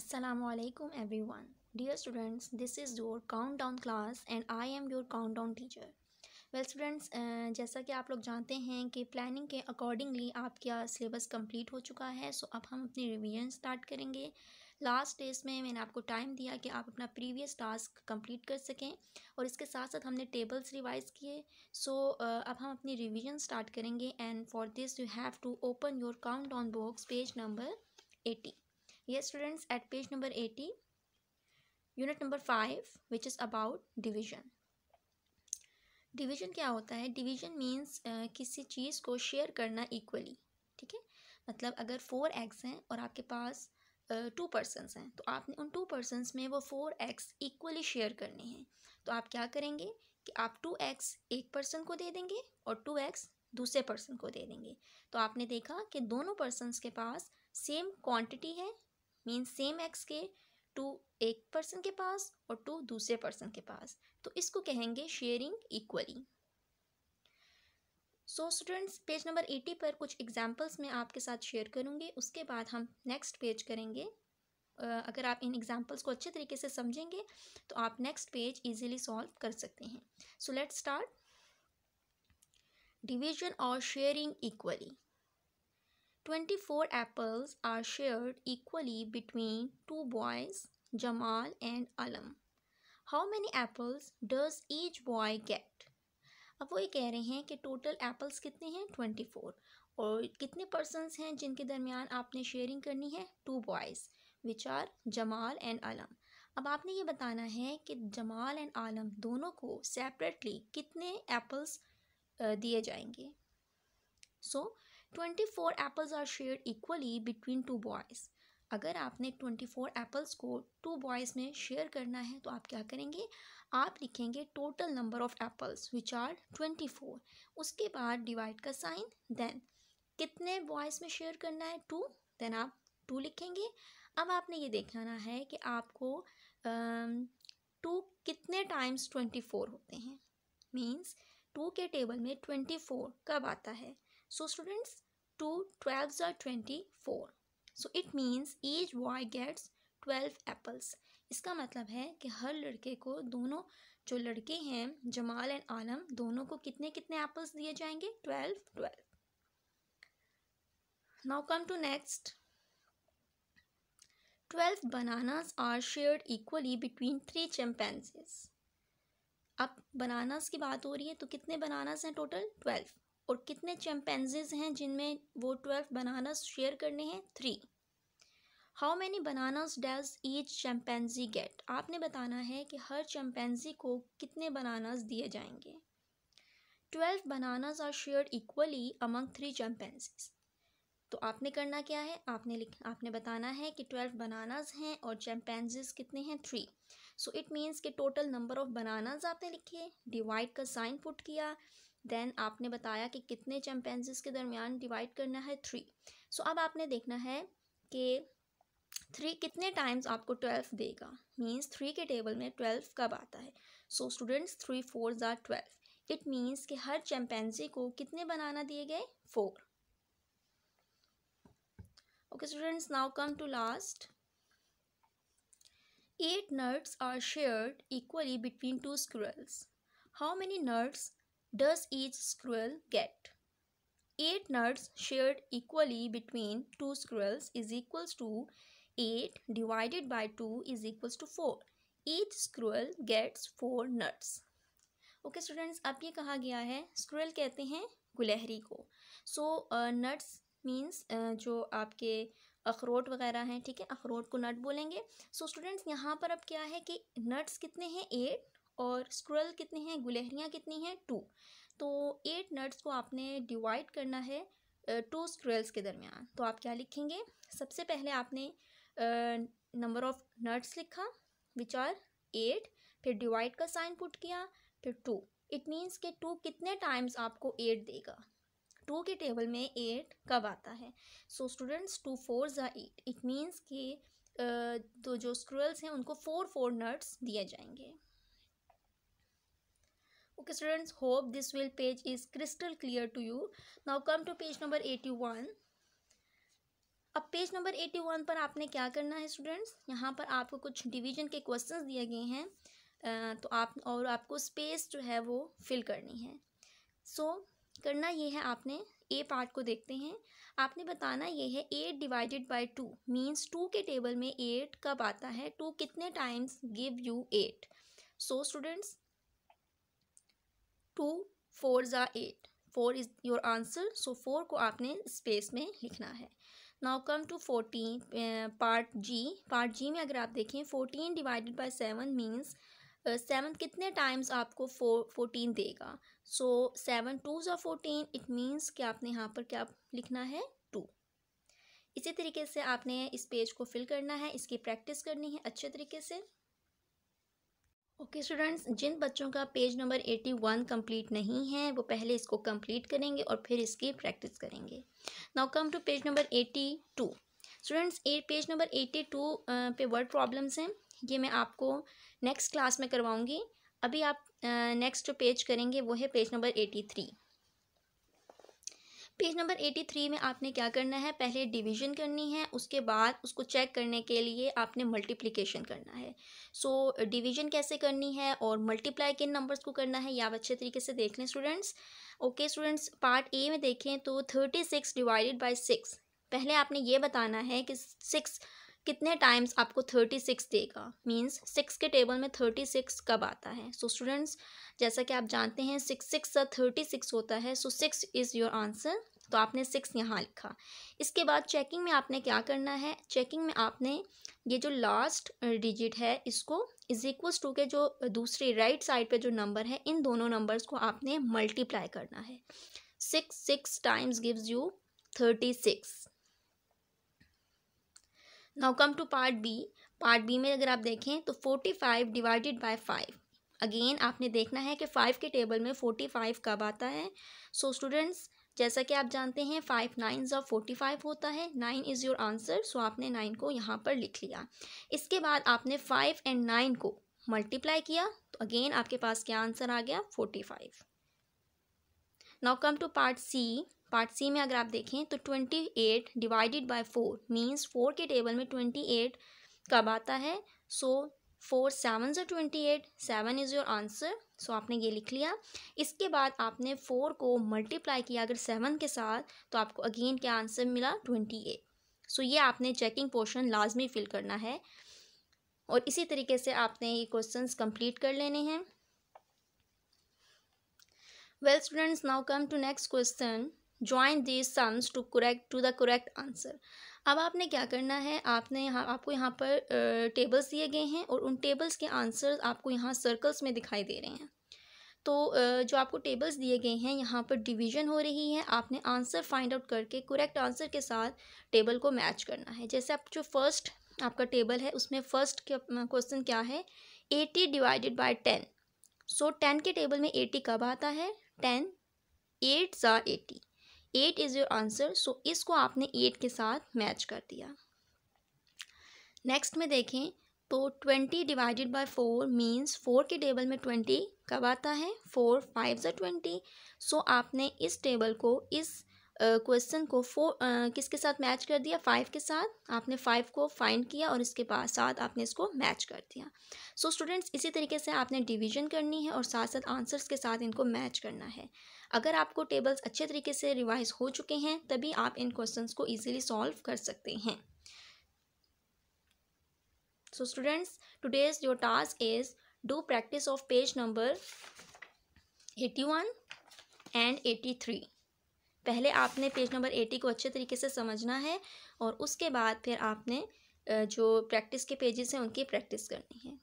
Assalamualaikum everyone. Dear students, this is your countdown class and I am your countdown teacher. Well students uh, जैसा कि आप लोग जानते हैं कि प्लानिंग के अकॉर्डिंगली आपका सिलेबस कम्प्लीट हो चुका है सो अब हम अपनी रिविजन स्टार्ट करेंगे लास्ट डेज में मैंने आपको टाइम दिया कि आप अपना प्रीवियस टास्क कंप्लीट कर सकें और इसके साथ साथ हमने टेबल्स रिवाइज किए सो uh, अब हम अपनी रिवीजन स्टार्ट करेंगे and for this you have to open your countdown box page number eighty ये students at page number eighty unit number five which is about division division क्या होता है division means uh, किसी चीज़ को share करना equally ठीक है मतलब अगर फोर एक्स हैं और आपके पास टू uh, पर्सनस हैं तो आपने उन टू पर्सनस में वो फोर एक्स इक्वली शेयर करने हैं तो आप क्या करेंगे कि आप टू एक्स एक पर्सन को दे देंगे और टू एक्स दूसरे पर्सन को दे देंगे तो आपने देखा कि दोनों पर्सनस के पास सेम क्वांटिटी है मीन सेम एक्स के टू एक पर्सन के पास और टू दूसरे पर्सन के पास तो इसको कहेंगे sharing equally so students page number eighty पर कुछ एग्जाम्पल्स मैं आपके साथ शेयर करूँगी उसके बाद हम नेक्स्ट पेज करेंगे अगर आप इन एग्जाम्पल्स को अच्छे तरीके से समझेंगे तो आप नेक्स्ट पेज इजीली सॉल्व कर सकते हैं सो लेट्स स्टार्ट डिवीजन और sharing equally 24 apples are shared equally between two boys, Jamal and Alam. How many apples does each boy get? अब वो ये कह रहे हैं कि टोटल एप्पल्स कितने हैं 24 और कितने पर्सनस हैं जिनके दरमियान आपने शेयरिंग करनी है two boys which are Jamal and Alam अब आपने ये बताना है कि जमाल एंड आलम दोनों को सेपरेटली कितने एप्पल्स दिए जाएंगे so so, twenty four apples are share equally between two boys अगर आपने ट्वेंटी फोर एप्पल्स को टू बॉयज़ में शेयर करना है तो आप क्या करेंगे आप लिखेंगे total number of apples which are twenty four उसके बाद डिवाइड का साइन देन कितने बॉयज़ में शेयर करना है टू देन आप टू लिखेंगे अब आपने ये देखना है कि आपको टू कितने टाइम्स ट्वेंटी फोर होते हैं मीन्स टू के टेबल में ट्वेंटी फोर कब आता है so students two 12s are 24 so it means each boy gets 12 apples इसका मतलब है कि हर लड़के को दोनों जो लड़के हैं जमाल एंड आलम दोनों को कितने कितने एप्पल्स दिए जाएंगे twelve twelve now come to next twelve bananas are shared equally between three chimpanzees अब बनानास की बात हो रही है तो कितने बनानास हैं टोटल ट्वेल्व और कितने चैम्पेंजेज हैं जिनमें वो ट्वेल्व बनानास शेयर करने हैं three how many bananas does each chimpanzee get आपने बताना है कि हर चैम्पेंजी को कितने बनानास दिए जाएंगे twelve bananas are share equally among three chimpanzees तो आपने करना क्या है आपने लिख आपने बताना है कि ट्वेल्व बनानाज हैं और चैम्पेंजीज कितने हैं थ्री सो इट मीन्स कि टोटल नंबर ऑफ़ बनानाज आपने लिखे डिवाइड का साइन पुट किया देन आपने बताया कि कितने चैम्पेंजेस के दरमियान डिवाइड करना है थ्री सो so, अब आपने देखना है कि थ्री कितने टाइम्स आपको ट्वेल्व देगा मीन्स थ्री के टेबल में ट्वेल्व कब आता है so students three four are twelve it means कि हर चैम्पेंजी को कितने बनाना दिए गए four okay students now come to last eight nuts are shared equally between two squirrels how many nuts does each squirrel get? Eight nuts shared equally between two squirrels is equals to eight divided by two is equals to four. Each squirrel gets four nuts. Okay okay, students अब ये कहा गया है स्क्रेल कहते हैं गुलहरी को सो nuts means जो आपके अखरोट वगैरह हैं ठीक है अखरोट को नट बोलेंगे सो स्टूडेंट्स यहाँ पर अब क्या है कि नट्स कितने हैं एट और स्क्रल कितने हैं गुलहरियाँ कितनी हैं टू तो एट नट्स को आपने डिवाइड करना है टू स्क्रल्स के दरमियान तो आप क्या लिखेंगे सबसे पहले आपने नंबर ऑफ नट्स लिखा विच आर एट फिर डिवाइड का साइन पुट किया फिर टू इट मीन्स के टू कितने टाइम्स आपको एट देगा टू के टेबल में एट कब आता है so students two four are eight it means कि तो जो स्क्रूल्स हैं उनको फोर फोर नट्स दिए जाएंगे students hope this will page is crystal clear to you now come to page number eighty one अब पेज नंबर एटी वन पर आपने क्या करना है स्टूडेंट्स यहाँ पर आपको कुछ डिवीजन के क्वेश्चंस दिए गए हैं तो आप और आपको स्पेस जो है वो फिल करनी है सो so, करना ये है आपने ए पार्ट को देखते हैं आपने बताना ये है eight divided by two means two के टेबल में एट कब आता है टू कितने times give you eight so students two four are eight four is your answer so four को आपने स्पेस में लिखना है now come to fourteen part G part G में अगर आप देखें fourteen divided by seven means seven कितने टाइम्स आपको फोर फोर्टीन देगा so seven two are fourteen it means कि आपने यहाँ पर क्या लिखना है टू इसी तरीके से आपने इस पेज को फिल करना है इसकी प्रैक्टिस करनी है अच्छे तरीके से ओके okay, स्टूडेंट्स जिन बच्चों का page number eighty one complete नहीं है वो पहले इसको कम्प्लीट करेंगे और फिर इसकी प्रैक्टिस करेंगे now come to page number eighty two students A page number eighty two पे वर्ड प्रॉब्लम्स हैं ये मैं आपको नेक्स्ट क्लास में करवाऊँगी अभी आप नेक्स्ट जो पेज करेंगे वो है page number eighty three page number eighty three में आपने क्या करना है पहले डिवीजन करनी है उसके बाद उसको चेक करने के लिए आपने मल्टीप्लिकेशन करना है सो so, डिवीजन कैसे करनी है और मल्टीप्लाई किन नंबर्स को करना है या आप अच्छे तरीके से देख लें students okay students part A में देखें तो thirty six divided by six पहले आपने ये बताना है कि सिक्स कितने टाइम्स आपको थर्टी सिक्स देगा मीन्स सिक्स के टेबल में थर्टी सिक्स कब आता है सो so, स्टूडेंट्स जैसा कि आप जानते हैं सिक्स सिक्स थर्टी सिक्स होता है so six is your answer तो आपने सिक्स यहाँ लिखा इसके बाद चेकिंग में आपने क्या करना है चेकिंग में आपने ये जो लास्ट डिजिट है इसको इज इक्वस टू के जो दूसरी राइट साइड पे जो नंबर है इन दोनों नंबर्स को आपने मल्टीप्लाई करना है six six times gives you thirty six now come to part B part B में अगर आप देखें तो forty five divided by five again आपने देखना है कि फाइव के टेबल में फोर्टी फाइव कब आता है सो so, स्टूडेंट्स जैसा कि आप जानते हैं five nine are forty five होता है nine is your answer so आपने नाइन को यहाँ पर लिख लिया इसके बाद आपने फाइव एंड नाइन को मल्टीप्लाई किया तो अगेन आपके पास क्या आंसर आ गया forty five now come to part C part C में अगर आप देखें तो twenty eight divided by four means four के टेबल में ट्वेंटी एट कब आता है so four seven are twenty eight seven is your answer so आपने ये लिख लिया इसके बाद आपने फोर को मल्टीप्लाई किया अगर सेवन के साथ तो आपको अगेन क्या आंसर मिला ट्वेंटी एट सो ये आपने चेकिंग पोर्शन लाजमी फिल करना है और इसी तरीके से आपने ये क्वेश्चंस कंप्लीट कर लेने हैं well students now come to next question join this sums to correct to the correct answer अब आपने क्या करना है आपने यहाँ आपको यहाँ पर टेबल्स दिए गए हैं और उन टेबल्स के आंसर्स आपको यहाँ सर्कल्स में दिखाई दे रहे हैं तो जो आपको टेबल्स दिए गए हैं यहाँ पर डिवीजन हो रही है आपने आंसर फाइंड आउट करके करेक्ट आंसर के साथ टेबल को मैच करना है जैसे आप जो फर्स्ट आपका टेबल है उसमें फर्स्ट क्वेश्चन क्या है eighty divided by ten so ten के टेबल में एटी कब आता है ten eight are eighty eight is your answer so इसको आपने एट के साथ मैच कर दिया नेक्स्ट में देखें तो twenty divided by four means four के टेबल में ट्वेंटी कब आता है four five are twenty so आपने इस टेबल को इस क्वेश्चन को फोर किसके साथ मैच कर दिया फाइव के साथ आपने फाइव को फाइंड किया और इसके बाद साथ आपने इसको मैच कर दिया सो so, स्टूडेंट्स इसी तरीके से आपने डिवीजन करनी है और साथ साथ आंसर्स के साथ इनको मैच करना है अगर आपको टेबल्स अच्छे तरीके से रिवाइज हो चुके हैं तभी आप इन क्वेश्चन को ईजिली सॉल्व कर सकते हैं today's your task is do practice of page number page one and eighty three पहले आपने पेज नंबर एटी को अच्छे तरीके से समझना है और उसके बाद फिर आपने जो प्रैक्टिस के पेजेस हैं उनकी प्रैक्टिस करनी है